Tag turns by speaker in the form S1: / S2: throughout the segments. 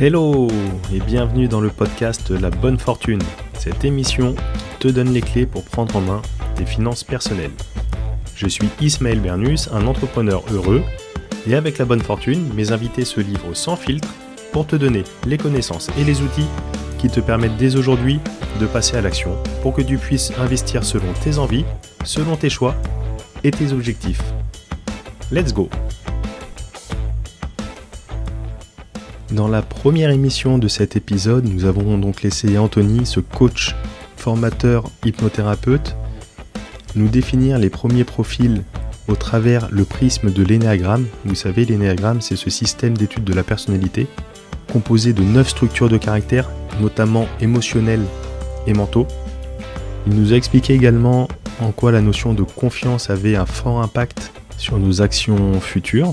S1: Hello et bienvenue dans le podcast La Bonne Fortune, cette émission qui te donne les clés pour prendre en main tes finances personnelles. Je suis Ismaël Bernus, un entrepreneur heureux, et avec La Bonne Fortune, mes invités se livrent sans filtre pour te donner les connaissances et les outils qui te permettent dès aujourd'hui de passer à l'action pour que tu puisses investir selon tes envies, selon tes choix et tes objectifs. Let's go Dans la première émission de cet épisode, nous avons donc laissé Anthony, ce coach, formateur, hypnothérapeute, nous définir les premiers profils au travers le prisme de l'énéagramme. Vous savez, l'énéagramme, c'est ce système d'étude de la personnalité composé de neuf structures de caractère, notamment émotionnelles et mentaux. Il nous a expliqué également en quoi la notion de confiance avait un fort impact sur nos actions futures,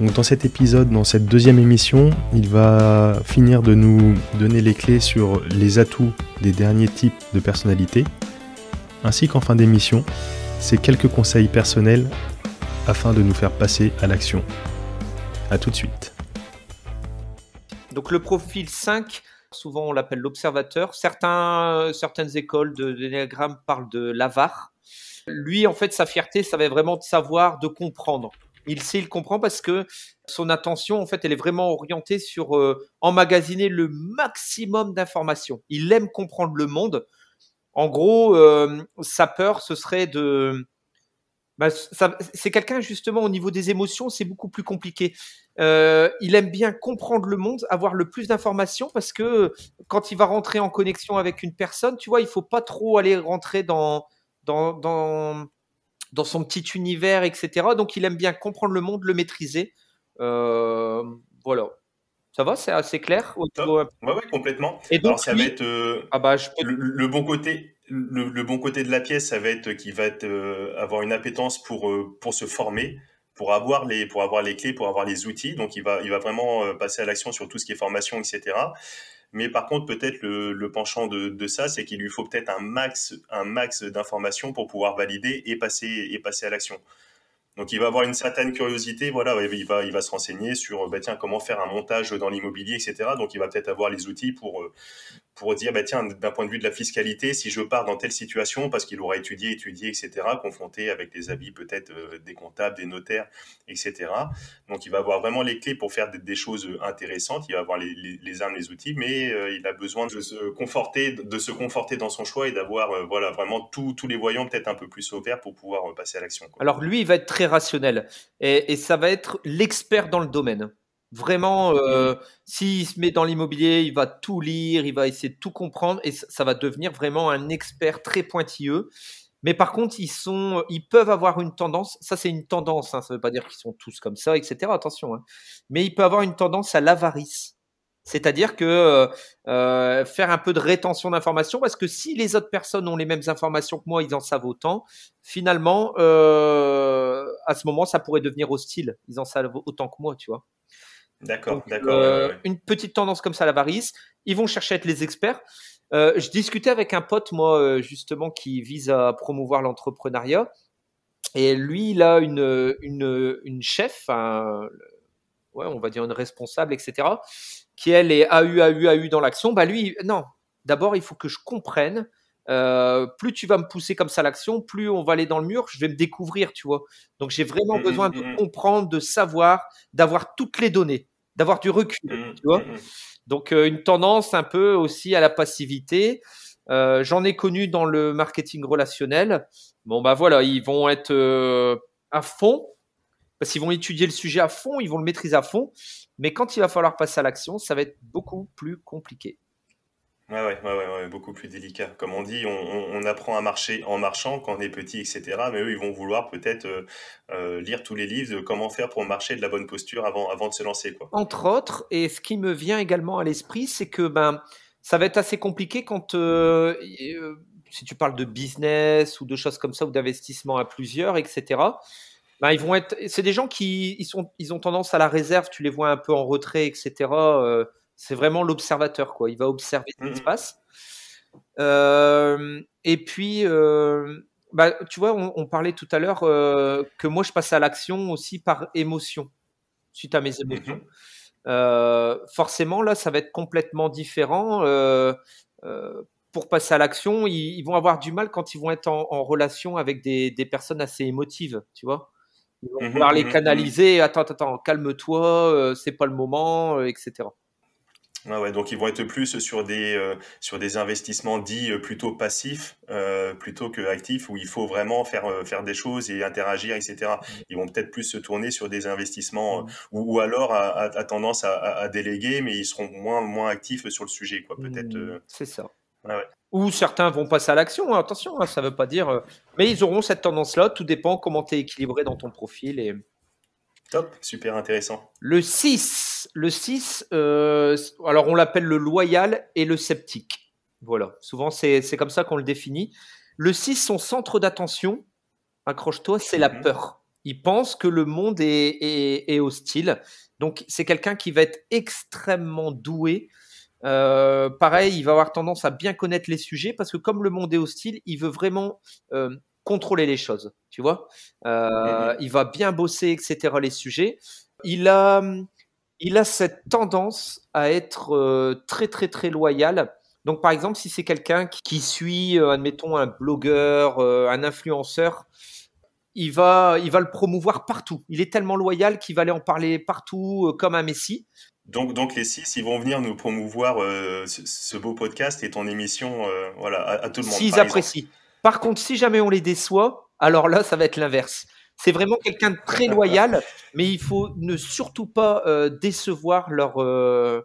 S1: dans cet épisode, dans cette deuxième émission, il va finir de nous donner les clés sur les atouts des derniers types de personnalités, ainsi qu'en fin d'émission, ses quelques conseils personnels afin de nous faire passer à l'action. A tout de suite.
S2: Donc le profil 5, souvent on l'appelle l'observateur. certaines écoles de l'énéagramme parlent de l'avare. Lui, en fait, sa fierté, ça va vraiment de savoir, de comprendre. Il sait, il comprend parce que son attention, en fait, elle est vraiment orientée sur euh, emmagasiner le maximum d'informations. Il aime comprendre le monde. En gros, euh, sa peur, ce serait de. Bah, c'est quelqu'un, justement, au niveau des émotions, c'est beaucoup plus compliqué. Euh, il aime bien comprendre le monde, avoir le plus d'informations parce que quand il va rentrer en connexion avec une personne, tu vois, il faut pas trop aller rentrer dans. dans, dans dans son petit univers, etc. Donc il aime bien comprendre le monde, le maîtriser. Euh, voilà.
S1: Ça va, c'est assez clair Oui, complètement. Et ça va être euh, ah bah, le, bon côté. Le, bon côté de la pièce, ça va être qu'il va être, euh, avoir une appétence pour, se former, pour avoir, les, clés, pour avoir les outils. Donc, il va vraiment passer à l'action sur tout ce qui est formation, etc. Mais par contre, peut-être le, penchant de, ça, c'est qu'il lui faut peut-être un max, un max d'informations pour pouvoir valider et passer, et passer à l'action. Donc il va avoir une certaine curiosité, voilà, il va, il va se renseigner sur bah, comment faire un montage dans l'immobilier, etc. Donc il va peut-être avoir les outils pour, euh, pour dire, bah, tiens, d'un point de vue de la fiscalité, si je pars dans telle situation, parce qu'il aura étudié, étudié, etc., confronté avec des avis peut-être euh, des comptables, des notaires, etc. Donc, il va avoir vraiment les clés pour faire des, choses euh, intéressantes, il va avoir les, armes, les outils, mais euh, il a besoin de se conforter, de se conforter dans son choix et d'avoir voilà, vraiment tous les voyants peut-être un peu plus au vert pour pouvoir passer à l'action.
S2: Alors, lui, il va être très rationnel et ça va être l'expert dans le domaine. Vraiment, euh, s'il se met dans l'immobilier, il va tout lire, il va essayer de tout comprendre et ça va devenir vraiment un expert très pointilleux. Mais par contre, ils sont, ils peuvent avoir une tendance. Ça, c'est une tendance. Hein, ça ne veut pas dire qu'ils sont tous comme ça, etc. Attention. Hein. mais il peut avoir une tendance à l'avarice. C'est-à-dire que euh, euh, faire un peu de rétention d'informations, parce que si les autres personnes ont les mêmes informations que moi, ils en savent autant, finalement, à ce moment, ça pourrait devenir hostile. Ils en savent autant que moi, tu vois.
S1: D'accord, d'accord. Euh,
S2: une petite tendance comme ça la varice. Ils vont chercher à être les experts. Euh, je discutais avec un pote, moi, euh, justement, qui vise à promouvoir l'entrepreneuriat. Et lui, il a une, une, chef, on va dire une responsable, etc., qui, elle, est AU, AU, AU dans l'action. Bah, lui, non. D'abord, il faut que je comprenne euh, plus tu vas me pousser comme ça l'action, plus on va aller dans le mur, je vais me découvrir, tu vois. Donc j'ai vraiment mm, mm, besoin mm, de comprendre, de savoir, d'avoir toutes les données, d'avoir du recul, tu vois. Donc euh, une tendance un peu aussi à la passivité. Euh, j'en ai connu dans le marketing relationnel. Bon bah voilà, ils vont être à fond parce qu'ils vont étudier le sujet à fond, ils vont le maîtriser à fond. Mais quand il va falloir passer à l'action, ça va être beaucoup plus compliqué.
S1: Ouais, ouais, ouais, beaucoup plus délicat. Comme on dit, on, on- apprend à marcher en marchant quand on est petit, etc. Mais eux, ils vont vouloir peut-être euh, euh, lire tous les livres de comment faire pour marcher de la bonne posture avant, avant de se lancer, quoi.
S2: Entre autres, et ce qui me vient également à l'esprit, c'est que ben, ça va être assez compliqué quand, euh, si tu parles de business ou de choses comme ça, ou d'investissement à plusieurs, etc. Ben, ils vont être, c'est des gens qui ils sont, ils ont tendance à la réserve, tu les vois un peu en retrait, etc. C'est vraiment l'observateur, quoi. Il va observer ce qui se passe. Euh, et puis, euh, bah, tu vois, on, parlait tout à l'heure euh, que moi, je passe à l'action aussi par émotion, suite à mes mm-hmm. émotions. forcément, là, ça va être complètement différent. pour passer à l'action, ils, vont avoir du mal quand ils vont être en, relation avec des, personnes assez émotives, tu vois. Ils vont pouvoir mm-hmm, les mm-hmm, canaliser. Attends, attends, calme-toi, c'est pas le moment, etc
S1: donc ils vont être plus sur des, euh, sur des investissements dits euh, plutôt passifs euh, plutôt que actifs où il faut vraiment faire, faire des choses et interagir, etc. Mm. Ils vont peut-être plus se tourner sur des investissements mm. ou, alors à, tendance à, déléguer, mais ils seront moins, moins actifs sur le sujet, quoi, peut-être. Mm, c'est ça. Ou
S2: certains vont passer à l'action, hein, attention, hein, ça ne veut pas dire. mais ils auront cette tendance-là, tout dépend comment tu es équilibré dans ton profil et
S1: Top, super intéressant.
S2: Le 6, le 6 euh, alors on l'appelle le loyal et le sceptique. Voilà, souvent c'est comme ça qu'on le définit. Le 6, son centre d'attention, accroche-toi, c'est la mhm. peur. Il pense que le monde est, hostile. Donc c'est quelqu'un qui va être extrêmement doué. Euh, pareil, il va avoir tendance à bien connaître les sujets parce que comme le monde est hostile, il veut vraiment euh, contrôler les choses, tu vois. Euh, eh il va bien bosser, etc. Les sujets. Il a, il a cette tendance à être euh, très très très loyal. Donc par exemple, si c'est quelqu'un qui suit, euh, admettons un blogueur, un influenceur, il va, il va le promouvoir partout. Il est tellement loyal qu'il va aller en parler partout comme un Messi.
S1: Donc, donc les six, ils vont venir nous promouvoir ce, beau podcast et ton émission, voilà, à, tout le monde. S'ils apprécient.
S2: Par contre, si jamais on les déçoit, alors là, ça va être l'inverse. C'est vraiment quelqu'un de très loyal, mais il faut ne surtout pas euh, décevoir leur. Euh,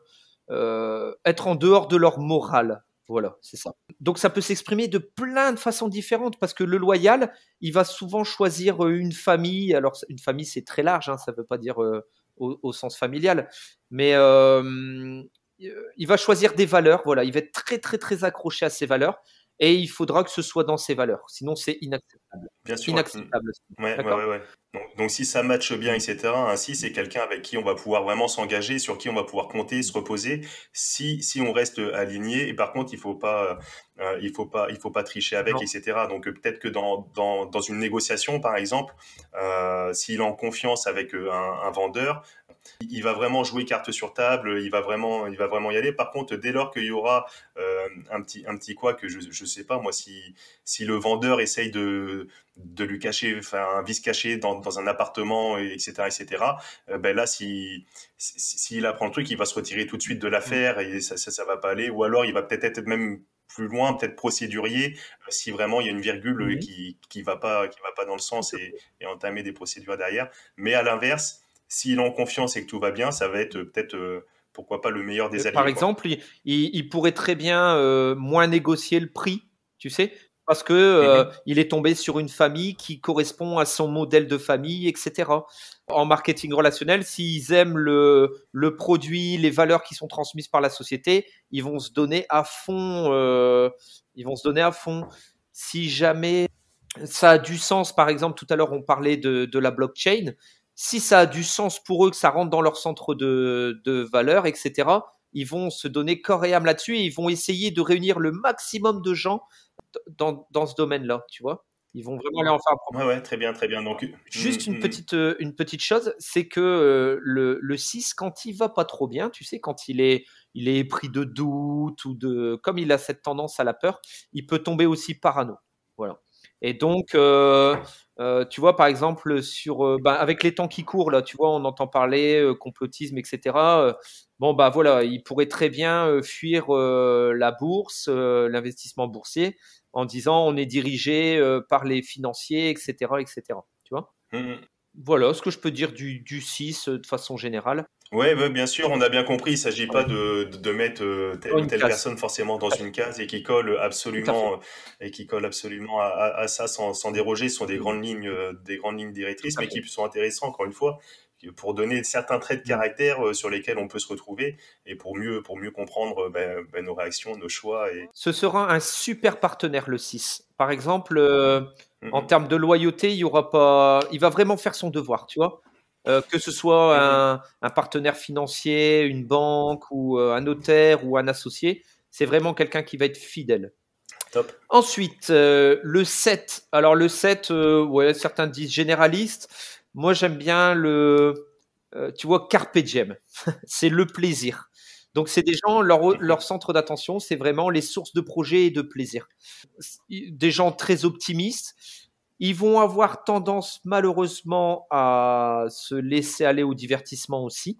S2: euh, être en dehors de leur morale. Voilà, c'est ça. Donc ça peut s'exprimer de plein de façons différentes parce que le loyal, il va souvent choisir une famille. Alors une famille, c'est très large, hein, ça ne veut pas dire au, sens familial, mais il va choisir des valeurs. Voilà, il va être très très très accroché à ses valeurs et il faudra que ce soit dans ses valeurs. Sinon, c'est inacceptable. Bien sûr. Inacceptable.
S1: Ouais, ouais, ouais, donc, si ça matche bien, etc., ainsi, c'est quelqu'un avec qui on va pouvoir vraiment s'engager, sur qui on va pouvoir compter, se reposer, si, si on reste aligné. Et par contre, il ne faut, pas, euh, euh, faut, pas, il faut pas tricher avec, etc. Donc, euh, peut-être que dans, dans, dans, une négociation, par exemple, s'il est en confiance avec un, un vendeur, il va vraiment jouer carte sur table, il va vraiment, il va vraiment y aller. Par contre, dès lors qu'il y aura euh, un petit, un petit quoi que je, ne sais pas moi, si, le vendeur essaye de, lui cacher, enfin un vice caché dans, un appartement, etc., etc. Euh, ben là, si s'il apprend le truc, il va se retirer tout de suite de l'affaire et ça, ça, va pas aller. Ou alors, il va peut-être être même plus loin, peut-être procédurier, euh, si vraiment il y a une virgule mhm. qui qui va pas va pas dans le sens et entamer des procédures derrière. Mais à l'inverse, s'il ont en confiance et que tout va bien, ça va être euh, peut-être euh, pourquoi pas le meilleur des euh, alliés. Par exemple,
S2: il, pourrait très bien moins négocier le prix, tu sais, parce que mhm. il est tombé sur une famille qui correspond à son modèle de famille, etc. En marketing relationnel, s'ils aiment le, produit, les valeurs qui sont transmises par la société, ils vont se donner à fond. ils vont se donner à fond. Si jamais ça a du sens, par exemple, tout à l'heure on parlait de la blockchain si ça a du sens pour eux, que ça rentre dans leur centre de, de valeur, etc., ils vont se donner corps et âme là-dessus et ils vont essayer de réunir le maximum de gens dans, ce domaine-là, tu vois. Ils vont vraiment aller en faire un Ouais, très bien, très bien. Donc, Juste mm, une, mm. petite, euh, une petite chose, c'est que euh, le, le 6, quand il va pas trop bien, tu sais, quand il est, il est pris de doute ou de. Comme il a cette tendance à la peur, il peut tomber aussi parano. Et donc, euh, euh, tu vois, par exemple, sur, euh, bah, avec les temps qui courent, là, tu vois, on entend parler complotisme, etc. bon, bah voilà, il pourrait très bien fuir la bourse, l'investissement boursier, en disant on est dirigé par les financiers, etc., etc. Tu vois mmh. Voilà ce que je peux dire du, du 6 de façon générale.
S1: Oui, bien sûr, on a bien compris, il ne s'agit pas de, de mettre euh, telle telle personne forcément dans une case et qui colle absolument, euh, et qui colle absolument à, ça sans, sans, déroger. Ce sont des mmh. grandes lignes, euh, des grandes lignes directrices, mais qui sont intéressantes, encore une fois, pour donner certains traits de mmh. caractère sur lesquels on peut se retrouver et pour mieux, pour mieux comprendre ben, ben, nos réactions, nos choix. Et...
S2: Ce sera un super partenaire, le 6. Par exemple, mmh, en termes de loyauté, il, y aura pas... il va vraiment faire son devoir, tu vois. Euh, que ce soit mmh un, partenaire financier, une banque ou euh, un notaire ou un associé, c'est vraiment quelqu'un qui va être fidèle. Ensuite, euh, le 7. Alors le 7, certains disent généraliste. Moi, j'aime bien le, tu vois, carpe diem. c'est le plaisir. Donc, c'est des gens, leur, mmh leur centre d'attention, c'est vraiment les sources de projets et de plaisir. Des gens très optimistes, ils vont avoir tendance malheureusement à se laisser aller au divertissement aussi.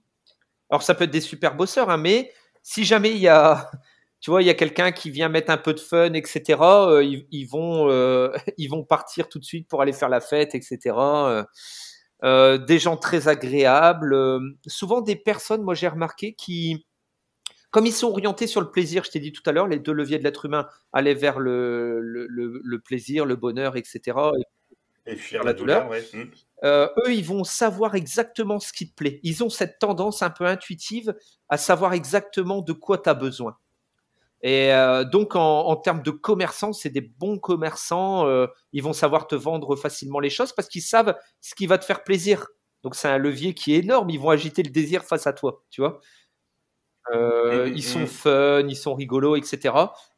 S2: Alors ça peut être des super bosseurs, hein, mais si jamais il y a, tu vois, il y quelqu'un qui vient mettre un peu de fun, etc. Euh, ils, vont, euh, ils vont partir tout de suite pour aller faire la fête, etc. Euh, des gens très agréables, souvent des personnes, moi j'ai remarqué qui comme ils sont orientés sur le plaisir, je t'ai dit tout à l'heure, les deux leviers de l'être humain, aller vers le, plaisir, le bonheur, etc.
S1: Et, fuir la douleur. Mm.
S2: Euh, eux, ils vont savoir exactement ce qui te plaît. Ils ont cette tendance un peu intuitive à savoir exactement de quoi tu as besoin. Et euh, donc, en, termes de commerçants, c'est des bons commerçants. Euh, ils vont savoir te vendre facilement les choses parce qu'ils savent ce qui va te faire plaisir. Donc, c'est un levier qui est énorme. Ils vont agiter le désir face à toi, tu vois. Euh, ils sont fun, ils sont rigolos, etc.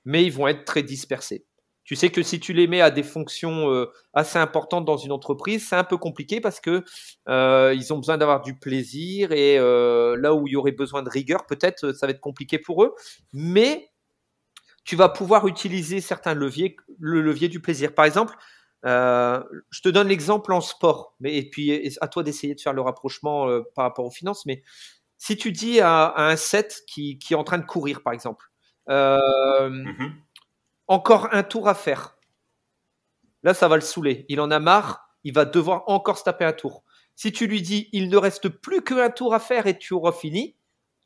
S2: Mais ils vont être très dispersés. Tu sais que si tu les mets à des fonctions euh, assez importantes dans une entreprise, c'est un peu compliqué parce que euh, ils ont besoin d'avoir du plaisir et là où il y aurait besoin de rigueur, peut-être ça va être compliqué pour eux. Mais tu vas pouvoir utiliser certains leviers, le levier du plaisir. Par exemple, je te donne l'exemple en sport, mais et puis à toi d'essayer de faire le rapprochement par rapport aux finances. Mais si tu dis à, un set qui, est en train de courir, par exemple, euh, mhm. encore un tour à faire, là, ça va le saouler. Il en a marre, il va devoir encore se taper un tour. Si tu lui dis, il ne reste plus qu'un tour à faire et tu auras fini,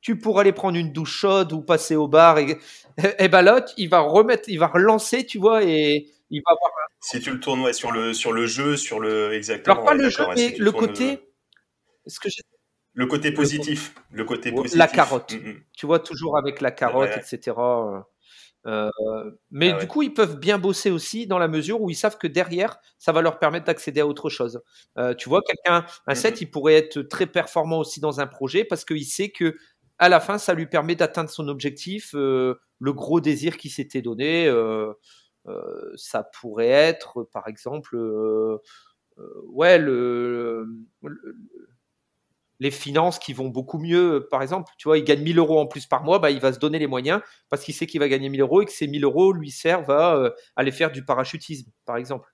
S2: tu pourras aller prendre une douche chaude ou passer au bar. Et, et, ben il va remettre, il va relancer, tu
S1: vois, et il va voir. Si tu le tournes sur, le, sur le jeu, sur le. Exactement. Alors, pas le jeu, mais le côté. Ce que j'ai le côté positif. Le côté La carotte.
S2: Mm, mm. Tu vois, toujours avec la carotte, etc. Euh, mais ah du coup, ils peuvent bien bosser aussi dans la mesure où ils savent que derrière, ça va leur permettre d'accéder à autre chose. Euh, tu vois, quelqu'un, un set, mm, il pourrait être très performant aussi dans un projet parce qu'il sait que à la fin, ça lui permet d'atteindre son objectif, euh, le gros désir qui s'était donné. ça pourrait être, par exemple, ouais, le les finances qui vont beaucoup mieux, par exemple, tu vois, il gagne 1000 euros en plus par mois, bah, il va se donner les moyens parce qu'il sait qu'il va gagner 1000 euros et que ces 1000 euros lui servent à euh, aller faire du parachutisme, par exemple,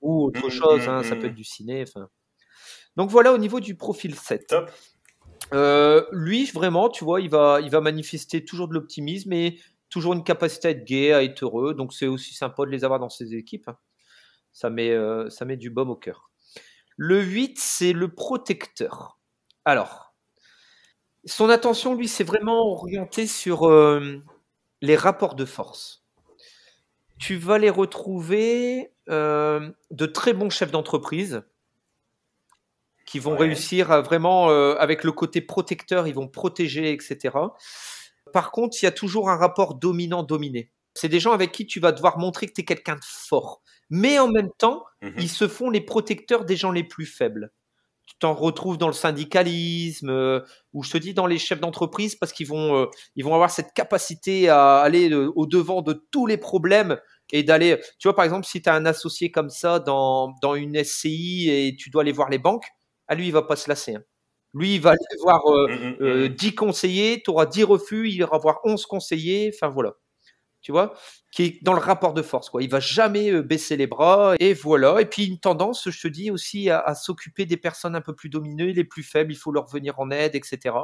S2: ou autre mmh, chose, mmh, hein, ça mmh. peut être du ciné. Donc voilà au niveau du profil 7. Euh, lui, vraiment, tu vois, il va, il va manifester toujours de l'optimisme et toujours une capacité à être gai, à être heureux. Donc c'est aussi sympa de les avoir dans ses équipes. Hein. Ça met, euh, ça met du baume au cœur. Le 8, c'est le protecteur. Alors, son attention, lui, s'est vraiment orientée sur euh, les rapports de force. Tu vas les retrouver euh, de très bons chefs d'entreprise qui vont réussir vraiment, euh, avec le côté protecteur, ils vont protéger, etc. Par contre, il y a toujours un rapport dominant-dominé. C'est des gens avec qui tu vas devoir montrer que tu es quelqu'un de fort. Mais en même temps, mhm. ils se font les protecteurs des gens les plus faibles tu t'en retrouves dans le syndicalisme, euh, ou je te dis dans les chefs d'entreprise, parce qu'ils vont, euh, ils vont avoir cette capacité à aller euh, au devant de tous les problèmes et d'aller, tu vois, par exemple, si tu as un associé comme ça dans, dans une SCI et tu dois aller voir les banques, à ah, lui, il va pas se lasser. Hein. Lui, il va aller voir 10 mmh, mmh, mmh, conseillers, tu auras 10 refus, il ira voir 11 conseillers, enfin voilà tu vois, qui est dans le rapport de force. Quoi. Il va jamais euh, baisser les bras. Et voilà. Et puis une tendance, je te dis aussi, à, s'occuper des personnes un peu plus dominées, les plus faibles. Il faut leur venir en aide, etc.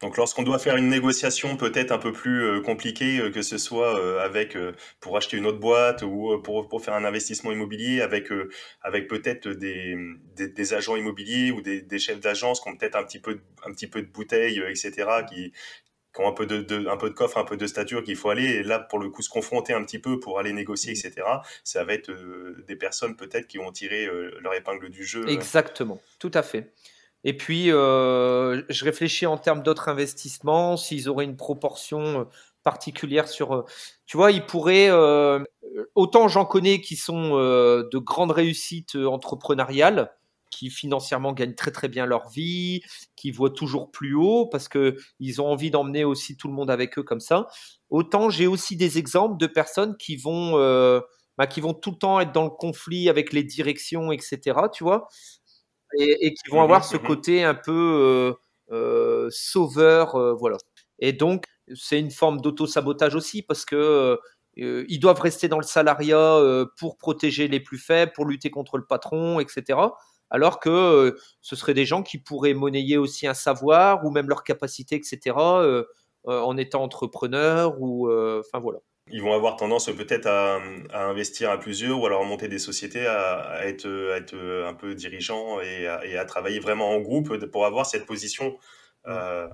S1: Donc lorsqu'on doit faire une négociation peut-être un peu plus euh, compliquée, euh, que ce soit avec pour acheter une autre boîte ou pour, faire un investissement immobilier, avec, avec peut-être des, des, agents immobiliers ou des, chefs d'agence qui ont peut-être un, petit peu, un petit peu de bouteille, etc., qui, qui ont un peu de, coffre, un peu de stature, qu'il faut aller là pour le coup se confronter un petit peu pour aller négocier, mm. etc. Ça va être euh, des personnes peut-être qui vont tirer euh, leur épingle du jeu. Euh. Exactement,
S2: tout à fait. Et puis je réfléchis en termes d'autres investissements, s'ils auraient une proportion particulière sur, tu vois, ils pourraient autant j'en connais qui sont de grandes réussites entrepreneuriales qui financièrement gagnent très très bien leur vie, qui voient toujours plus haut parce que ils ont envie d'emmener aussi tout le monde avec eux comme ça. Autant j'ai aussi des exemples de personnes qui vont euh, bah, qui vont tout le temps être dans le conflit avec les directions, etc. Tu vois, et, qui vont mm-hmm, avoir ce mm-hmm. côté un peu euh, euh, sauveur, voilà. Et donc c'est une forme d'auto-sabotage aussi parce que ils doivent rester dans le salariat pour protéger les plus faibles, pour lutter contre le patron, etc alors que euh, ce seraient des gens qui pourraient monnayer aussi un savoir ou même leur capacité, etc., euh, euh, en étant entrepreneurs. ou, enfin voilà.
S1: Ils vont avoir tendance peut-être à, investir à plusieurs ou alors monter des sociétés, à, être, un peu dirigeant et, à, travailler vraiment en groupe pour avoir cette position mm.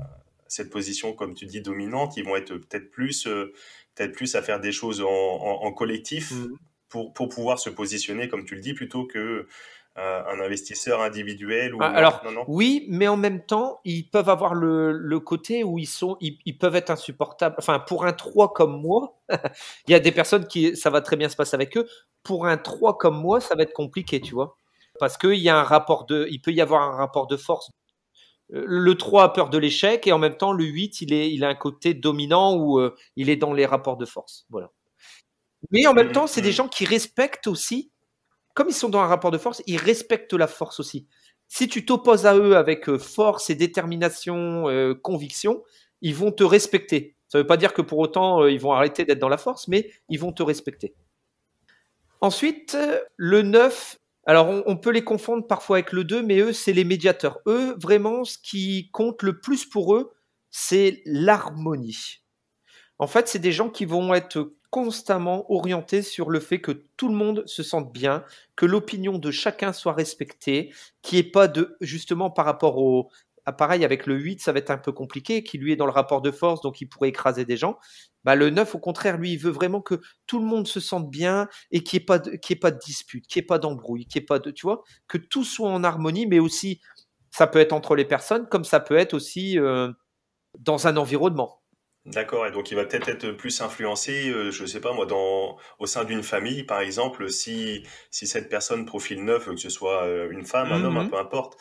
S1: cette position, comme tu dis, dominante, ils vont être peut-être plus, peut plus à faire des choses en, collectif mm. pour pouvoir se positionner, comme tu le dis, plutôt que un, investisseur individuel ou ah, non,
S2: oui, mais en même temps, ils peuvent avoir le, côté où ils sont, ils, peuvent être insupportables. Enfin, pour un 3 comme moi, il y a des personnes qui ça va très bien se passer avec eux. Pour un 3 comme moi, ça va être compliqué, tu vois, parce qu'il y a un rapport de, il peut y avoir un rapport de force. Euh, le 3 a peur de l'échec et en même temps le 8 il est il a un côté dominant où euh, il est dans les rapports de force voilà. Mais en même mmh, temps, c'est des mmh. gens qui respectent aussi comme ils sont dans un rapport de force, ils respectent la force aussi. Si tu t'opposes à eux avec euh, force et détermination, euh, conviction, ils vont te respecter. Ça ne veut pas dire que pour autant euh, ils vont arrêter d'être dans la force, mais ils vont te respecter. Ensuite, le 9, alors on, on peut les confondre parfois avec le 2, mais eux, c'est les médiateurs. Eux, vraiment, ce qui compte le plus pour eux, c'est l'harmonie. En fait, c'est des gens qui vont être constamment orienté sur le fait que tout le monde se sente bien, que l'opinion de chacun soit respectée, Qui est pas de, justement par rapport au, pareil avec le 8 ça va être un peu compliqué, qui lui est dans le rapport de force donc il pourrait écraser des gens. Bah, le 9 au contraire lui il veut vraiment que tout le monde se sente bien et qu'il n'y ait pas de, pas de dispute, qu'il n'y ait pas d'embrouille, qu'il n'y ait pas de, tu vois, que tout soit en harmonie mais aussi ça peut être entre les personnes comme ça peut être aussi euh, dans un environnement.
S1: D'accord, et donc il va peut-être être plus influencé, euh, je ne sais pas moi, dans, au sein d'une famille, par exemple, si, si cette personne profil neuf, que ce soit euh, une femme, un homme, mm-hmm. peu importe,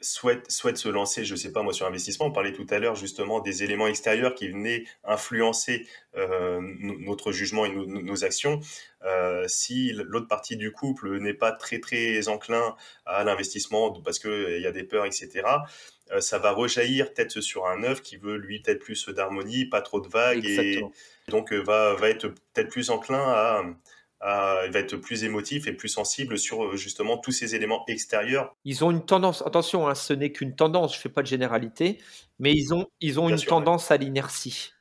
S1: souhaite, souhaite se lancer, je ne sais pas moi, sur investissement. On parlait tout à l'heure justement des éléments extérieurs qui venaient influencer euh, notre jugement et nos actions. si l'autre partie du couple n'est pas très très enclin à l'investissement parce qu'il y a des peurs, etc., euh, ça va rejaillir peut-être sur un œuf qui veut lui peut-être plus d'harmonie, pas trop de vagues, et donc euh, va, être peut-être plus enclin à, il va être plus émotif et plus sensible sur euh, justement tous ces éléments extérieurs.
S2: Ils ont une tendance, attention, hein, ce n'est qu'une tendance, je ne fais pas de généralité, mais ils ont, une tendance à l'inertie.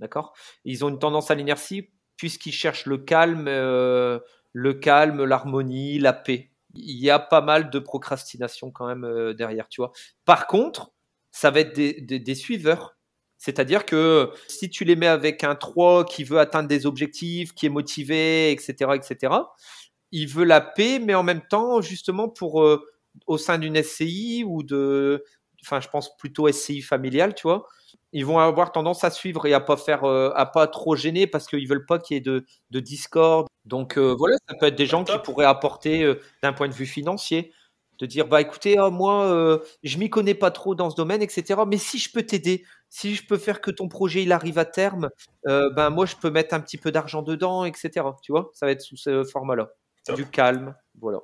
S2: D'accord Ils ont une tendance à l'inertie puisqu'ils cherchent le calme, le calme, l'harmonie, la paix il y a pas mal de procrastination quand même euh, derrière, tu vois. Par contre, ça va être des, suiveurs. C'est-à-dire que si tu les mets avec un 3 qui veut atteindre des objectifs, qui est motivé, etc., etc., il veut la paix, mais en même temps, justement, pour euh, au sein d'une SCI ou de, enfin, je pense plutôt SCI familiale, tu vois, ils vont avoir tendance à suivre et à pas faire, euh, à pas trop gêner parce qu'ils veulent pas qu'il y ait de, de discord. Donc euh, voilà, ça peut être des bah, gens qui pourraient apporter euh, d'un point de vue financier, de dire bah écoutez, ah, moi je je m'y connais pas trop dans ce domaine, etc. Mais si je peux t'aider, si je peux faire que ton projet il arrive à terme, ben moi je peux mettre un petit peu d'argent dedans, etc. Tu vois, ça va être sous ce format-là, du calme, voilà.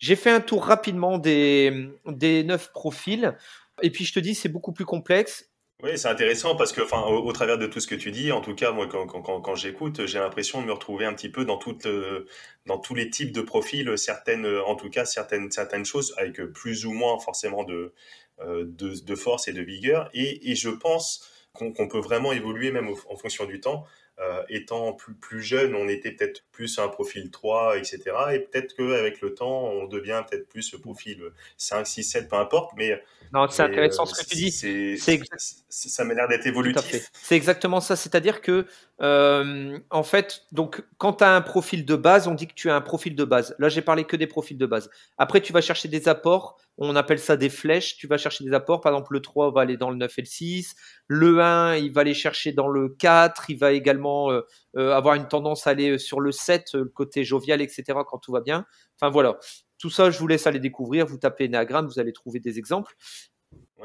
S2: J'ai fait un tour rapidement des, des neuf profils. Et puis je te dis, c'est beaucoup plus complexe.
S1: Oui, c'est intéressant parce que, enfin, au, travers de tout ce que tu dis, en tout cas, moi, quand, j'écoute, j'ai l'impression de me retrouver un petit peu dans toutes, euh, dans tous les types de profils, certaines, en tout cas, certaines, certaines choses avec plus ou moins forcément de, euh, de, force et de vigueur. Et, je pense qu'on peut vraiment évoluer même en fonction du temps euh, étant plus, jeune, on était peut-être plus un profil 3, etc. Et peut-être qu'avec le temps, on devient peut-être plus ce profil 5, 6, 7, peu importe. Mais non, c'est intéressant euh, ce que tu dis. ça m'a l'air d'être évolutif.
S2: C'est exactement ça. C'est-à-dire que, euh, en fait, donc, quand tu as un profil de base, on dit que tu as un profil de base. Là, j'ai parlé que des profils de base. Après, tu vas chercher des apports on appelle ça des flèches, tu vas chercher des apports, par exemple le 3 va aller dans le 9 et le 6, le 1 il va aller chercher dans le 4, il va également euh, euh, avoir une tendance à aller euh, sur le 7, le côté jovial, etc. quand tout va bien. Enfin voilà, tout ça je vous laisse aller découvrir, vous tapez Enneagram, vous
S1: allez trouver des exemples.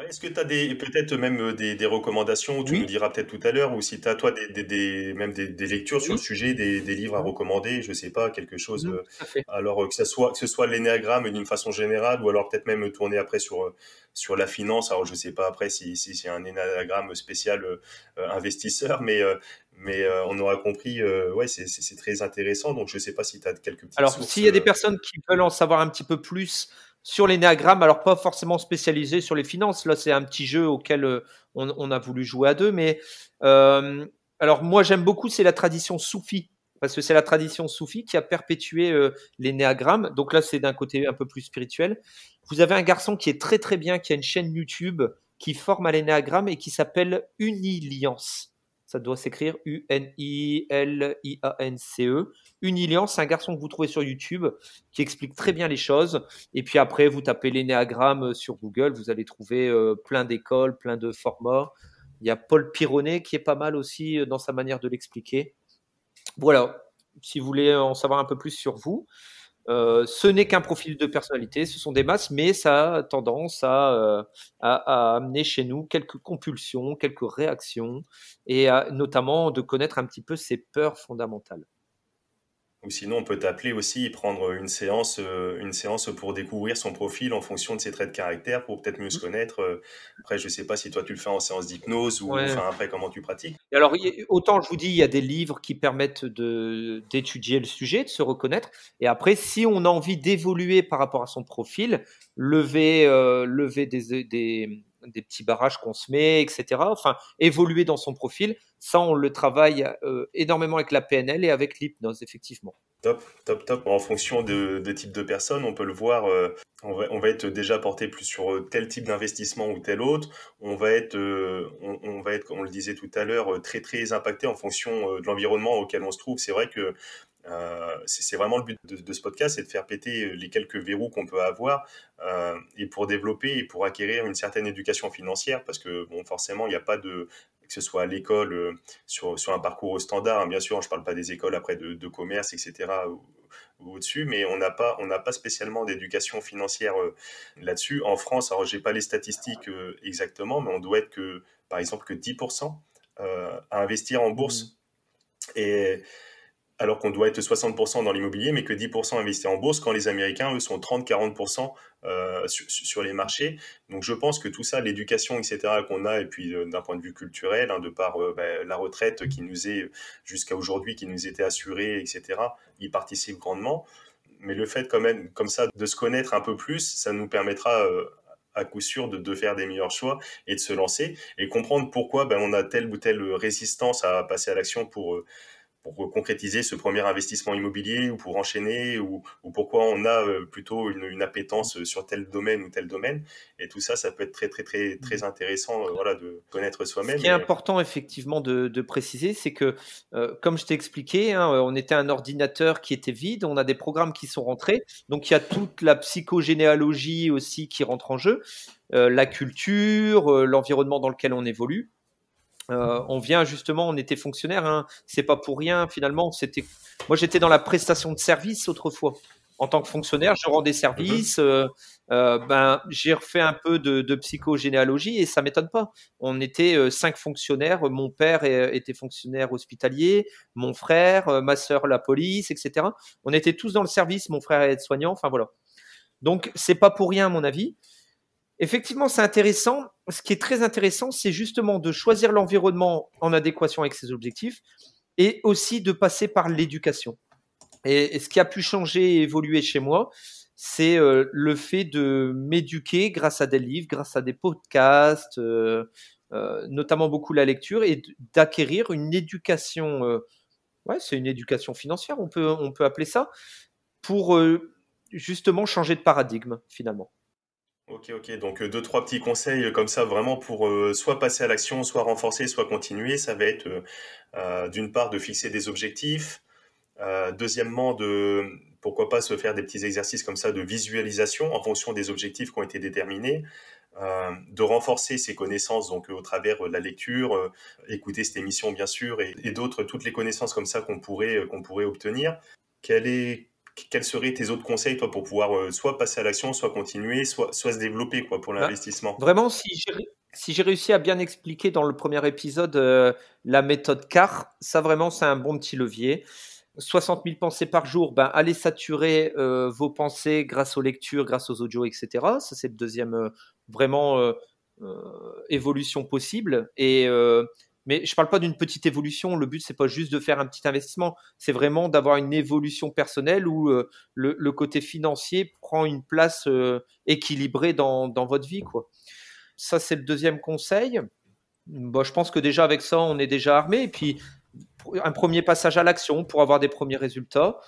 S1: Est-ce que tu as peut-être même euh, des, recommandations, tu nous diras peut-être tout à l'heure, ou si tu as toi même des, lectures sur le sujet, des, livres à mmh. recommander, je ne sais pas, quelque chose. Mmh, euh, alors euh, que ce soit que soit l'énéagramme d'une façon générale, ou alors peut-être même tourner après sur sur la finance. Alors je ne sais pas après si c'est un énéagramme spécial investisseur, mais mais on aura compris, ouais, c'est très intéressant. Donc, je ne sais pas si tu as quelques petites Alors, s'il y a des
S2: personnes qui veulent en savoir un petit peu plus sur néagrammes, alors pas forcément spécialisé sur les finances. Là, c'est un petit jeu auquel euh, on, a voulu jouer à deux. Mais euh, alors, moi, j'aime beaucoup, c'est la tradition soufie. Parce que c'est la tradition soufie qui a perpétué euh, les néagrammes. Donc là, c'est d'un côté un peu plus spirituel. Vous avez un garçon qui est très très bien, qui a une chaîne YouTube qui forme à l'énéagramme et qui s'appelle Uniliance. Ça doit s'écrire U-N-I-L-I-A-N-C-E. Unilian, c'est un garçon que vous trouvez sur YouTube qui explique très bien les choses. Et puis après, vous tapez l'énéagramme euh, sur Google, vous allez trouver euh, plein d'écoles, plein de formats. Il y a Paul Pironnet qui est pas mal aussi euh, dans sa manière de l'expliquer. Voilà, si vous voulez en savoir un peu plus sur vous. Euh, ce n'est qu'un profil de personnalité, ce sont des masses, mais ça a tendance à, euh, à amener chez nous quelques compulsions, quelques réactions, et notamment de connaître un petit peu ses peurs fondamentales.
S1: Ou sinon, on peut t'appeler aussi et prendre une séance, euh, une séance pour découvrir son profil en fonction de ses traits de caractère pour peut-être mieux se mmh. connaître. Euh, après, je ne sais pas si toi tu le fais en séance d'hypnose ou enfin, après comment tu pratiques.
S2: alors, autant je vous dis, il y a des livres qui permettent d'étudier le sujet, de se reconnaître. Et après, si on a envie d'évoluer par rapport à son profil, lever, euh, lever des, des petits barrages qu'on se met, etc. Enfin, évoluer dans son profil, ça on le travaille euh, énormément avec la PNL et avec l'hypnose, effectivement.
S1: Top, top, top. En fonction de, type de personne, on peut le voir, euh, on, va, être déjà porté plus sur euh, tel type d'investissement ou tel autre. On va être, comme on, on, va être, on le disait tout à l'heure, très très impacté en fonction de l'environnement auquel on se trouve. C'est vrai que euh, c'est vraiment le but de, ce podcast, c'est de faire péter euh, les quelques verrous qu'on peut avoir euh, et pour développer et pour acquérir une certaine éducation financière parce que bon, forcément, il n'y a pas de que ce soit à l'école, sur, sur, un parcours au standard, hein, bien sûr, je ne parle pas des écoles après de, commerce, etc., au-dessus, mais on n'a pas, on n'a pas spécialement d'éducation financière là-dessus. En France, alors n'ai pas les statistiques exactement, mais on doit être que, par exemple, que 10% à investir en bourse. Mmh. Et alors qu'on doit être 60% dans l'immobilier, mais que 10% investis en bourse, quand les Américains, eux, sont 30-40% euh, sur, les marchés. Donc je pense que tout ça, l'éducation, etc., qu'on a, et puis euh, d'un point de vue culturel, hein, de par euh, ben, la retraite qui nous est, jusqu'à aujourd'hui, qui nous était assurée, etc., y participe grandement. Mais le fait, quand même, comme ça, de se connaître un peu plus, ça nous permettra à coup sûr de, faire des meilleurs choix et de se lancer et comprendre pourquoi ben, on a telle ou telle résistance à passer à l'action pour pour concrétiser ce premier investissement immobilier ou pour enchaîner ou, pourquoi on a euh, plutôt une, appétence euh, sur tel domaine ou tel domaine. Et tout ça, ça peut être très, très, très, mmh. très intéressant euh, voilà, de connaître soi-même. Ce qui est
S2: important, effectivement, de, préciser, c'est que, comme je t'ai expliqué, hein, on était un ordinateur qui était vide, on a des programmes qui sont rentrés. Donc, il y a toute la psychogénéalogie aussi qui rentre en jeu, la culture, l'environnement dans lequel on évolue. Euh, on vient justement, on était fonctionnaire, hein. c'est pas pour rien finalement. C'était, moi j'étais dans la prestation de service autrefois. En tant que fonctionnaire, je rends des services. Mhm. Euh, euh, ben, j'ai refait un peu de, psychogénéalogie et ça m'étonne pas. On était cinq fonctionnaires. Mon père était fonctionnaire hospitalier, mon frère, ma soeur la police, etc. On était tous dans le service. Mon frère est soignant. Enfin voilà. Donc c'est pas pour rien à mon avis. Effectivement, c'est intéressant. Ce qui est très intéressant, c'est justement de choisir l'environnement en adéquation avec ses objectifs et aussi de passer par l'éducation. Et, ce qui a pu changer et évoluer chez moi, c'est euh, le fait de m'éduquer grâce à des livres, grâce à des podcasts, euh, euh, notamment beaucoup la lecture, et d'acquérir une éducation. ouais, c'est une éducation financière, on peut, on peut appeler ça, pour justement changer de paradigme finalement.
S1: Ok, ok. Donc euh, deux, trois petits conseils euh, comme ça, vraiment pour euh, soit passer à l'action, soit renforcer, soit continuer. Ça va être d'une part de fixer des objectifs. deuxièmement, de pourquoi pas se faire des petits exercices comme ça de visualisation en fonction des objectifs qui ont été déterminés. de renforcer ses connaissances donc au travers de la lecture, écouter cette émission bien sûr et, d'autres toutes les connaissances comme ça qu'on pourrait qu'on pourrait obtenir. Quel est quels seraient tes autres conseils, pour pouvoir euh, soit passer à l'action, soit continuer, soit, se développer quoi, pour bah, l'investissement
S2: Vraiment, si j'ai réussi à bien expliquer dans le premier épisode euh, la méthode CAR, ça vraiment, c'est un bon petit levier. 60 000 pensées par jour, ben, allez saturer euh, vos pensées grâce aux lectures, grâce aux audios, etc. Ça, c'est le deuxième, vraiment, évolution possible. Et mais je ne parle pas d'une petite évolution. Le but, c'est pas juste de faire un petit investissement. C'est vraiment d'avoir une évolution personnelle où euh, le, côté financier prend une place euh, équilibrée dans, votre vie. Quoi. Ça, c'est le deuxième conseil. je pense que déjà avec ça, on est déjà armé. Et puis, un premier passage à l'action pour avoir des premiers résultats.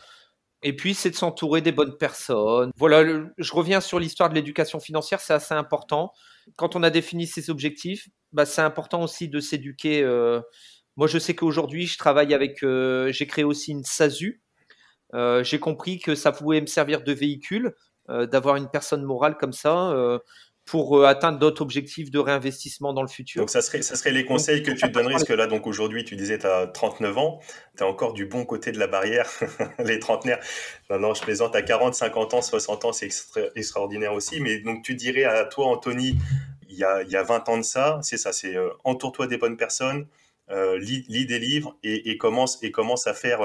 S2: Et puis, c'est de s'entourer des bonnes personnes. Voilà, je reviens sur l'histoire de l'éducation financière, c'est assez important. Quand on a défini ses objectifs, bah, c'est important aussi de s'éduquer. Euh, moi, je sais qu'aujourd'hui, je travaille avec, euh, j'ai créé aussi une SASU. Euh, j'ai compris que ça pouvait me servir de véhicule, d'avoir une personne morale comme ça pour euh, atteindre d'autres objectifs de réinvestissement dans le futur. Donc ça serait, les conseils
S1: que tu te donnerais, parce que là, donc aujourd'hui, tu disais, tu as 39 ans, tu as encore du bon côté de la barrière, les trentenaires. Non, non, je plaisante, à 40, 50 ans, 60 ans, c'est extraordinaire aussi. Mais donc tu dirais à toi, Anthony, il y a, 20 ans de ça, c'est ça, c'est euh, entoure-toi des bonnes personnes, euh, lis, des livres et, commence, et commence à faire,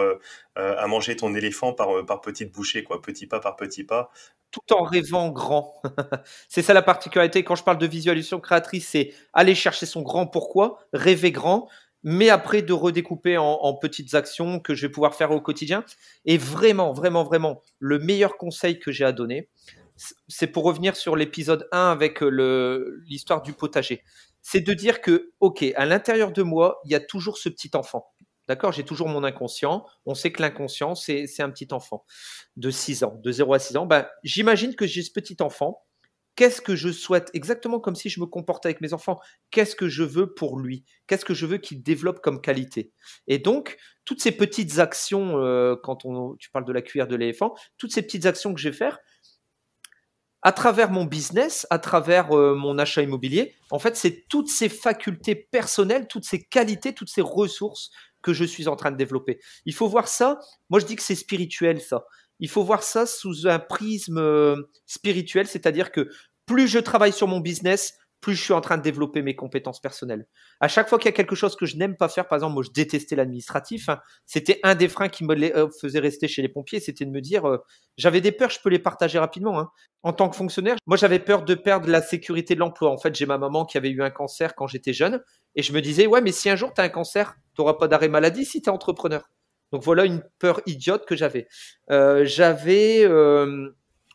S1: à manger ton éléphant par, par petites bouchées, quoi, petit pas par petit pas,
S2: tout en rêvant grand. c'est ça la particularité. Quand je parle de visualisation créatrice, c'est aller chercher son grand pourquoi, rêver grand, mais après de redécouper en, petites actions que je vais pouvoir faire au quotidien. Et vraiment, vraiment, vraiment, le meilleur conseil que j'ai à donner, c'est pour revenir sur l'épisode 1 avec euh, l'histoire du potager. C'est de dire que, OK, à l'intérieur de moi, il y a toujours ce petit enfant. D'accord J'ai toujours mon inconscient. On sait que l'inconscient, c'est, un petit enfant de 6 ans, de 0 à 6 ans. Ben, j'imagine que j'ai ce petit enfant. Qu'est-ce que je souhaite Exactement comme si je me comportais avec mes enfants. Qu'est-ce que je veux pour lui Qu'est-ce que je veux qu'il développe comme qualité Et donc, toutes ces petites actions, euh, quand on, tu parles de la cuillère de l'éléphant, toutes ces petites actions que je vais faire, à travers mon business, à travers euh, mon achat immobilier, en fait, c'est toutes ces facultés personnelles, toutes ces qualités, toutes ces ressources que je suis en train de développer. Il faut voir ça, moi je dis que c'est spirituel ça. Il faut voir ça sous un prisme euh, spirituel, c'est-à-dire que plus je travaille sur mon business, plus je suis en train de développer mes compétences personnelles. À chaque fois qu'il y a quelque chose que je n'aime pas faire, par exemple, moi je détestais l'administratif, hein, c'était un des freins qui me euh, faisait rester chez les pompiers, c'était de me dire, euh, j'avais des peurs, je peux les partager rapidement. Hein. En tant que fonctionnaire, moi j'avais peur de perdre la sécurité de l'emploi. En fait, j'ai ma maman qui avait eu un cancer quand j'étais jeune, et je me disais, ouais, mais si un jour tu as un cancer, tu n'auras pas d'arrêt maladie si tu es entrepreneur. Donc voilà une peur idiote que j'avais. Euh, j'avais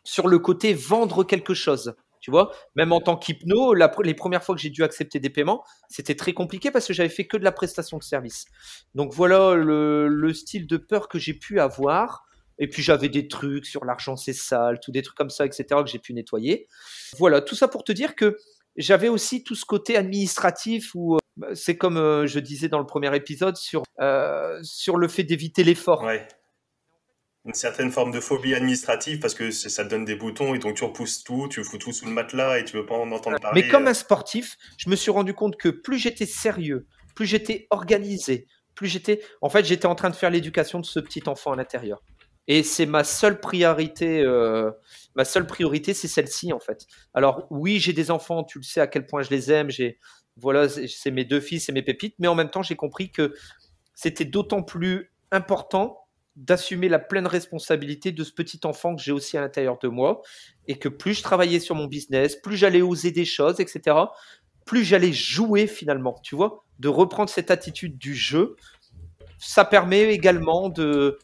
S2: sur le côté vendre quelque chose. Tu vois, même en tant qu'hypno, les premières fois que j'ai dû accepter des paiements, c'était très compliqué parce que j'avais fait que de la prestation de service. Donc voilà le, style de peur que j'ai pu avoir. Et puis j'avais des trucs sur l'argent, c'est sale, tout des trucs comme ça, etc. que j'ai pu nettoyer. Voilà, tout ça pour te dire que j'avais aussi tout ce côté administratif où euh, c'est comme euh, je disais dans le premier épisode sur euh, sur le fait d'éviter l'effort. Ouais
S1: une certaine forme de phobie administrative parce que ça te donne des boutons et donc tu repousses tout, tu fous tout sous le matelas et tu veux pas en entendre parler. Mais comme euh.
S2: un sportif, je me suis rendu compte que plus j'étais sérieux, plus j'étais organisé, plus j'étais. En fait, j'étais en train de faire l'éducation de ce petit enfant à l'intérieur. Et c'est ma seule priorité. Euh, ma seule priorité, c'est celle-ci en fait. Alors oui, j'ai des enfants, tu le sais à quel point je les aime. J'ai voilà, c'est mes deux fils c'est mes pépites. Mais en même temps, j'ai compris que c'était d'autant plus important d'assumer la pleine responsabilité de ce petit enfant que j'ai aussi à l'intérieur de moi, et que plus je travaillais sur mon business, plus j'allais oser des choses, etc., plus j'allais jouer finalement, tu vois, de reprendre cette attitude du jeu, ça permet également de,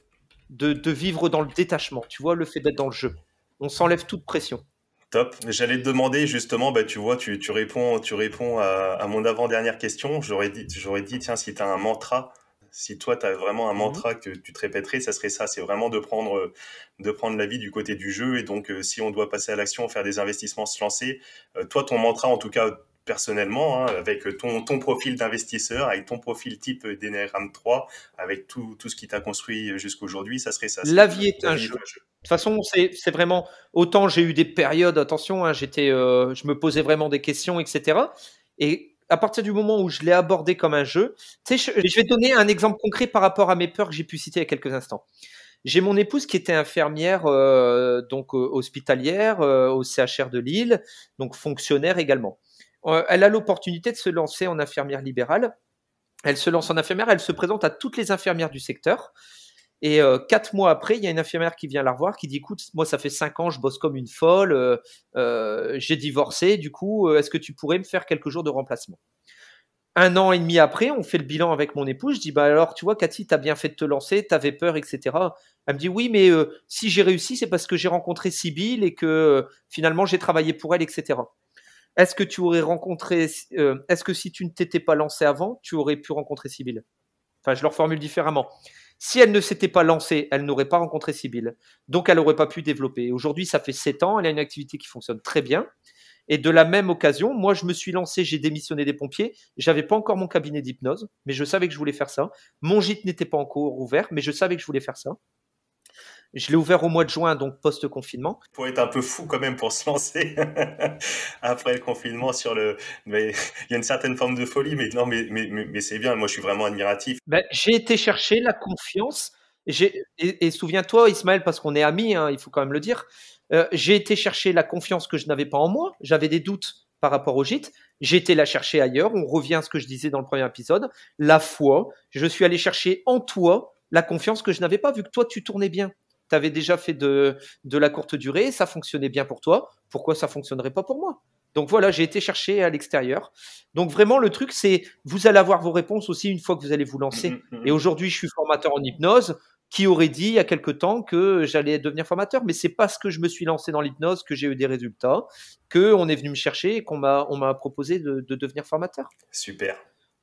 S2: de, vivre dans le détachement, tu vois, le fait d'être dans le jeu. On s'enlève toute pression.
S1: Top. J'allais te demander justement, bah, tu vois, tu, réponds, tu réponds à, mon avant-dernière question. J'aurais dit, j'aurais dit, tiens, si tu as un mantra si toi, tu as vraiment un mmh mantra que tu te répéterais, ça serait ça. C'est vraiment de prendre, euh, de prendre la vie du côté du jeu. Et donc, euh, si on doit passer à l'action, faire des investissements, se lancer, euh, toi, ton mantra, en tout cas, personnellement, hein, avec ton, ton profil d'investisseur, avec ton profil type DNRAM 3, avec tout, tout ce qui t'a construit jusqu'aujourd'hui, ça serait ça. La vie est un, jeu. De
S2: toute façon, c'est vraiment. Autant j'ai eu des périodes, attention, hein, j'étais, je me posais vraiment des questions, etc. Et à partir du moment où je l'ai abordé comme un jeu, je, vais donner un exemple concret par rapport à mes peurs que j'ai pu citer il y a quelques instants. J'ai mon épouse qui était infirmière, euh, donc euh, hospitalière euh, au CHR de Lille, donc fonctionnaire également. elle a l'opportunité de se lancer en infirmière libérale. Elle se lance en infirmière, elle se présente à toutes les infirmières du secteur. Et euh, quatre mois après, il y a une infirmière qui vient la revoir, qui dit "Écoute, moi ça fait cinq ans, je bosse comme une folle, euh, euh, j'ai divorcé. Du coup, est-ce que tu pourrais me faire quelques jours de remplacement un an et demi après, on fait le bilan avec mon épouse. Je dis, bah alors, tu vois, Cathy, tu as bien fait de te lancer, t'avais peur, etc. Elle me dit, oui, mais si j'ai réussi, c'est parce que j'ai rencontré Sibyl et que finalement, j'ai travaillé pour elle, etc. Est-ce que tu aurais rencontré, est-ce que si tu ne t'étais pas lancé avant, tu aurais pu rencontrer Sibyl Enfin, je leur formule différemment. Si elle ne s'était pas lancée, elle n'aurait pas rencontré Sybille. Donc, elle n'aurait pas pu développer. Aujourd'hui, ça fait 7 ans. Elle a une activité qui fonctionne très bien. Et de la même occasion, moi, je me suis lancé, j'ai démissionné des pompiers. J'avais pas encore mon cabinet d'hypnose, mais je savais que je voulais faire ça. Mon gîte n'était pas encore ouvert, mais je savais que je voulais faire ça. Je l'ai ouvert au mois de juin, donc post-confinement.
S1: Pour être un peu fou quand même pour se lancer après le confinement sur le. il y a une certaine forme de folie, mais non, mais, mais, c'est bien. Moi, je suis vraiment admiratif. Ben, j'ai été chercher la confiance. Et, et souviens-toi, Ismaël, parce
S2: qu'on est amis, hein, il faut quand même le dire. Euh, j'ai été chercher la confiance que je n'avais pas en moi. J'avais des doutes par rapport au gîte. J'ai été la chercher ailleurs. On revient à ce que je disais dans le premier épisode. La foi. Je suis allé chercher en toi la confiance que je n'avais pas vu que toi tu tournais bien tu avais déjà fait de, la courte durée, ça fonctionnait bien pour toi, pourquoi ça fonctionnerait pas pour moi donc voilà, j'ai été chercher à l'extérieur. Donc vraiment, le truc, c'est vous allez avoir vos réponses aussi une fois que vous allez vous lancer. Mm, mm, mm. Et aujourd'hui, je suis formateur en hypnose. Qui aurait dit il y a quelque temps que j'allais devenir formateur Mais c'est parce que je me suis lancé dans l'hypnose que j'ai eu des résultats, que on est venu me chercher et qu'on m'a on m'a proposé de devenir formateur. Super.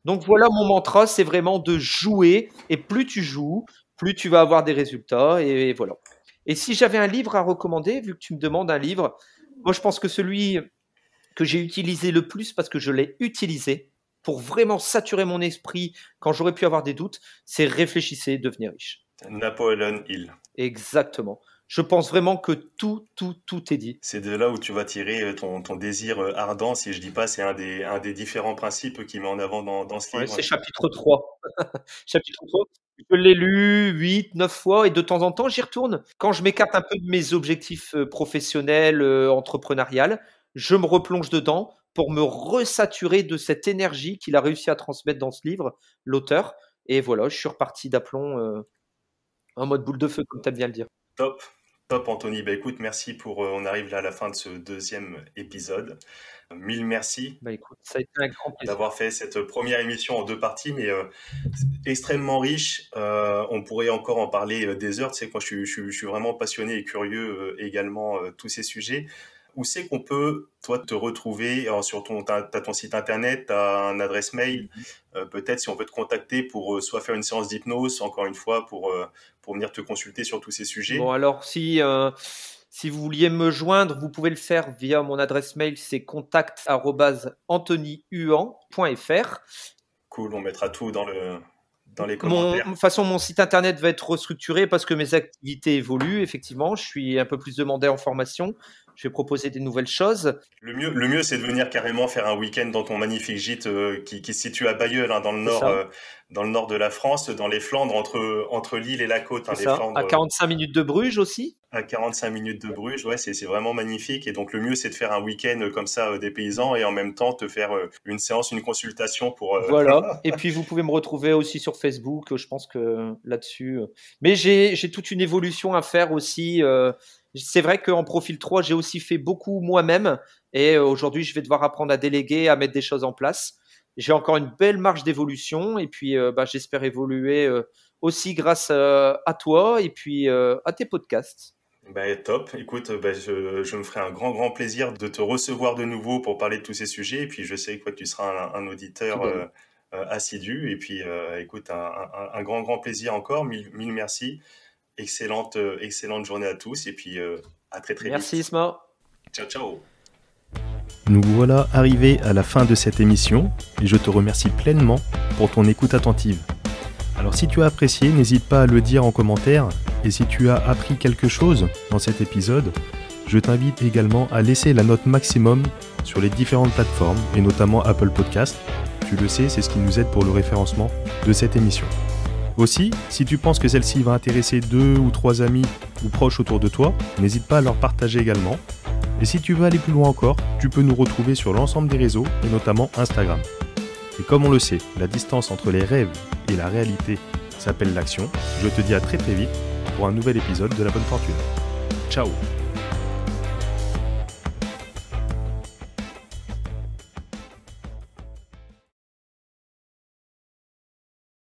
S2: Donc voilà, mon mantra, c'est vraiment de jouer. Et plus tu joues, plus tu vas avoir des résultats. Et, voilà. Et si j'avais un livre à recommander, vu que tu me demandes un livre, moi je pense que celui que j'ai utilisé le plus parce que je l'ai utilisé pour vraiment saturer mon esprit quand j'aurais pu avoir des doutes, c'est réfléchissez, devenir riche. Napoleon Hill. Exactement. Je pense vraiment que tout, tout, tout est
S1: dit. C'est de là où tu vas tirer euh, ton, désir euh, ardent, si je ne dis pas, c'est un des, différents principes qu'il met en avant dans, ce livre. c'est chapitre 3. Je
S2: l'ai lu 8, 9 fois et de temps en temps, j'y retourne. Quand je m'écarte un peu de mes objectifs euh, professionnels, euh, entrepreneuriales, je me replonge dedans pour me resaturer de cette énergie qu'il a réussi à transmettre dans ce livre, l'auteur. Et voilà, je suis reparti d'aplomb euh, en mode boule de feu, comme tu aimes bien le dire.
S1: Top. Top Anthony, bah écoute, merci pour. Euh, on arrive là à la fin de ce deuxième épisode. Mille merci bah, d'avoir fait cette première émission en deux parties, mais euh, extrêmement riche. Euh, on pourrait encore en parler des heures. Tu sais, moi, je, je, suis vraiment passionné et curieux également tous ces sujets. Où c'est qu'on peut, toi, te retrouver Alors, sur ton, as, ton site internet, tu as un adresse mail, mhm. euh, peut-être si on veut te contacter pour euh, soit faire une séance d'hypnose, encore une fois, pour, euh, pour venir te consulter sur tous ces sujets. Bon,
S2: alors si, si vous vouliez me joindre, vous pouvez le faire via mon adresse mail, c'est contact.anthonyhuan.fr. Cool, on mettra tout dans le, dans les commentaires. De toute façon, mon site internet va être restructuré parce que mes activités évoluent. Effectivement, je suis un peu plus demandé en formation je vais proposer des nouvelles choses.
S1: Le mieux, le mieux c'est de venir carrément faire un week-end dans ton magnifique gîte euh, qui, se situe à Bayeul, hein, dans, le nord, euh, dans le nord de la France, dans les Flandres, entre, entre l'île et la côte. Hein, à 45 euh, minutes de Bruges aussi à 45 minutes de Bruges, ouais, c'est vraiment magnifique. Et donc le mieux, c'est de faire un week-end comme ça des paysans et en même temps te faire une séance, une consultation pour. Voilà.
S2: et puis vous pouvez me retrouver aussi sur Facebook. Je pense que là-dessus. Mais j'ai toute une évolution à faire aussi. Euh, c'est vrai qu'en profil 3, j'ai aussi fait beaucoup moi-même. Et euh, aujourd'hui, je vais devoir apprendre à déléguer, à mettre des choses en place. J'ai encore une belle marge d'évolution. Et puis, euh, bah, j'espère évoluer euh, aussi grâce à toi et puis à tes podcasts.
S1: Bah, top. Écoute, bah, je, me ferai un grand, grand plaisir de te recevoir de nouveau pour parler de tous ces sujets. Et puis, je sais que tu seras un, auditeur assidu. Et puis, écoute, un, grand, grand plaisir encore. mille merci excellente, euh, excellente journée à tous et puis euh, à très très vite. Merci Isma. Ciao ciao. Nous voilà arrivés à la fin de cette émission et je te remercie pleinement pour ton écoute attentive. Alors si tu as apprécié, n'hésite pas à le dire en commentaire et si tu as appris quelque chose dans cet épisode, je t'invite également à laisser la note maximum sur les différentes plateformes et notamment Apple Podcast. Tu le sais, c'est ce qui nous aide pour le référencement de cette émission. Aussi, si tu penses que celle-ci va intéresser deux ou trois amis ou proches autour de toi, n'hésite pas à leur partager également. Et si tu veux aller plus loin encore, tu peux nous retrouver sur l'ensemble des réseaux et notamment Instagram. Et comme on le sait, la distance entre les rêves et la réalité s'appelle l'action. Je te dis à très très vite pour un nouvel épisode de La Bonne Fortune. Ciao